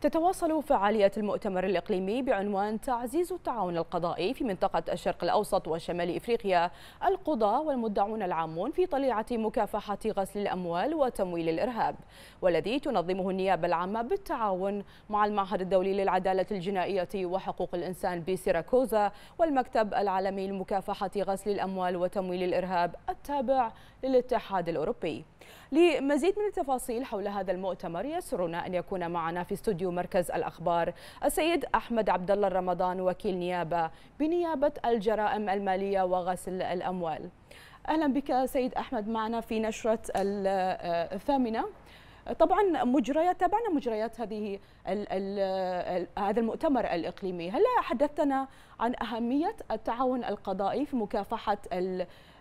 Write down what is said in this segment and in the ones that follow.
تتواصل فعالية المؤتمر الإقليمي بعنوان تعزيز التعاون القضائي في منطقة الشرق الأوسط وشمال إفريقيا القضاة والمدعون العامون في طليعة مكافحة غسل الأموال وتمويل الإرهاب والذي تنظمه النيابة العامة بالتعاون مع المعهد الدولي للعدالة الجنائية وحقوق الإنسان بسيراكوزا والمكتب العالمي لمكافحة غسل الأموال وتمويل الإرهاب التابع للاتحاد الأوروبي لمزيد من التفاصيل حول هذا المؤتمر يسرنا أن يكون معنا في استوديو مركز الأخبار السيد أحمد عبد الله رمضان وكيل نيابة بنيابة الجرائم المالية وغسل الأموال أهلا بك سيد أحمد معنا في نشرة آه، الثامنة طبعا مجريات تابعنا مجريات هذه الـ الـ هذا المؤتمر الاقليمي هل حدثتنا عن اهميه التعاون القضائي في مكافحه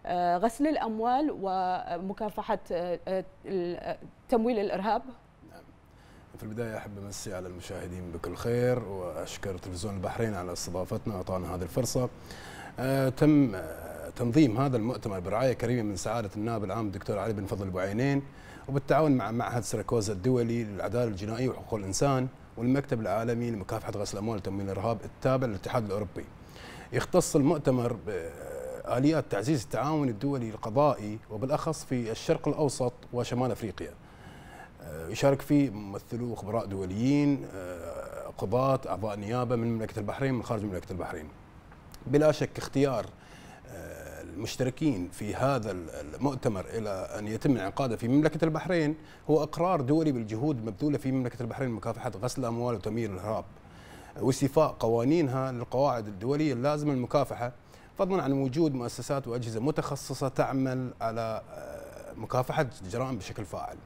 آه، غسل الاموال ومكافحه آه، آه، تمويل الارهاب نعم. في البداية أحب أمسي على المشاهدين بكل خير وأشكر تلفزيون البحرين على استضافتنا وإعطانا هذه الفرصة تم تنظيم هذا المؤتمر برعايه كريمه من سعاده النائب العام الدكتور علي بن فضل ابو وبالتعاون مع معهد سيراكوزا الدولي للعداله الجنائيه وحقوق الانسان والمكتب العالمي لمكافحه غسل الاموال وتمويل الارهاب التابع للاتحاد الاوروبي. يختص المؤتمر باليات تعزيز التعاون الدولي القضائي وبالاخص في الشرق الاوسط وشمال افريقيا. آه، يشارك فيه ممثلو خبراء دوليين آه، قضاة اعضاء نيابه من مملكه البحرين من خارج مملكه البحرين. بلا شك اختيار المشتركين في هذا المؤتمر إلى أن يتم انعقاده في مملكة البحرين هو إقرار دولي بالجهود المبذولة في مملكة البحرين لمكافحة غسل الأموال وتمييز الإرهاب واستيفاء قوانينها للقواعد الدولية اللازمة للمكافحة فضلا عن وجود مؤسسات وأجهزة متخصصة تعمل على آه، مكافحة الجرائم بشكل فاعل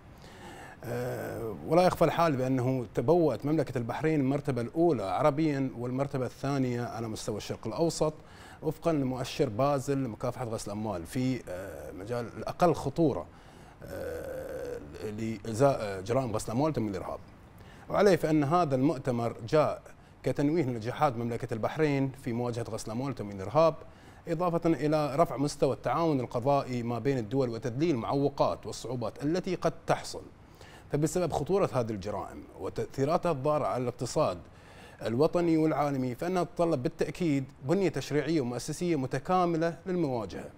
آه، ولا يخفى الحال بأنه تبوأت مملكة البحرين المرتبة الأولى عربيا والمرتبة الثانية على مستوى الشرق الأوسط وفقا لمؤشر بازل لمكافحة غسل الأموال في آه، مجال الأقل خطورة آه، لإزاء جرائم غسل الأموال وتمويل الإرهاب وعليه فأن هذا المؤتمر جاء كتنويه لنجاحات مملكة البحرين في مواجهة غسل الأموال وتمويل الإرهاب إضافة إلى رفع مستوى التعاون القضائي ما بين الدول وتذليل المعوقات والصعوبات التي قد تحصل فبسبب خطورة هذه الجرائم وتأثيراتها الضارة على الاقتصاد الوطني والعالمي فإنها تتطلب بالتأكيد بنية تشريعية ومؤسسية متكاملة للمواجهة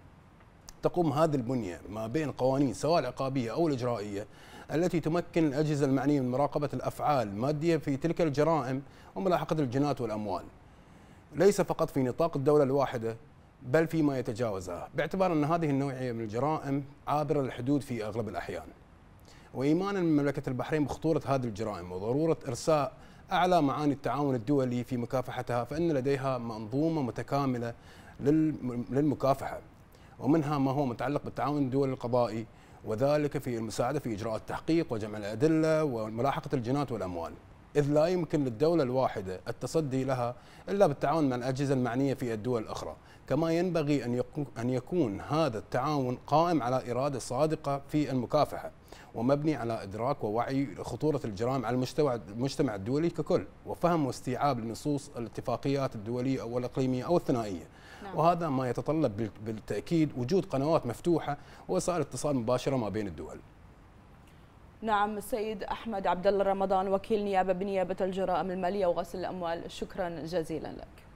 تقوم هذه البنية ما بين قوانين سواء العقابية أو الإجرائية التي تمكن الأجهزة المعنية من مراقبة الأفعال المادية في تلك الجرائم وملاحقة الجنات والأموال ليس فقط في نطاق الدولة الواحدة بل فيما يتجاوزها باعتبار أن هذه النوعية من الجرائم عابرة للحدود في أغلب الأحيان وإيمانا من مملكة البحرين بخطورة هذه الجرائم وضرورة إرساء أعلى معاني التعاون الدولي في مكافحتها فإن لديها منظومة متكاملة للمكافحة ومنها ما هو متعلق بالتعاون الدولي القضائي وذلك في المساعدة في إجراء التحقيق وجمع الأدلة وملاحقة الجنات والأموال إذ لا يمكن للدولة الواحدة التصدي لها إلا بالتعاون مع الأجهزة المعنية في الدول الأخرى كما ينبغي أن يكون هذا التعاون قائم على إرادة صادقة في المكافحة ومبني على إدراك ووعي خطورة الجرائم على المجتمع الدولي ككل وفهم واستيعاب لنصوص الاتفاقيات الدولية أو الإقليمية أو الثنائية نعم. وهذا ما يتطلب بالتأكيد وجود قنوات مفتوحة ووسائل اتصال مباشرة ما بين الدول نعم السيد أحمد عبد الله رمضان وكيل نيابة بنيابة الجرائم المالية وغسل الأموال شكرا جزيلا لك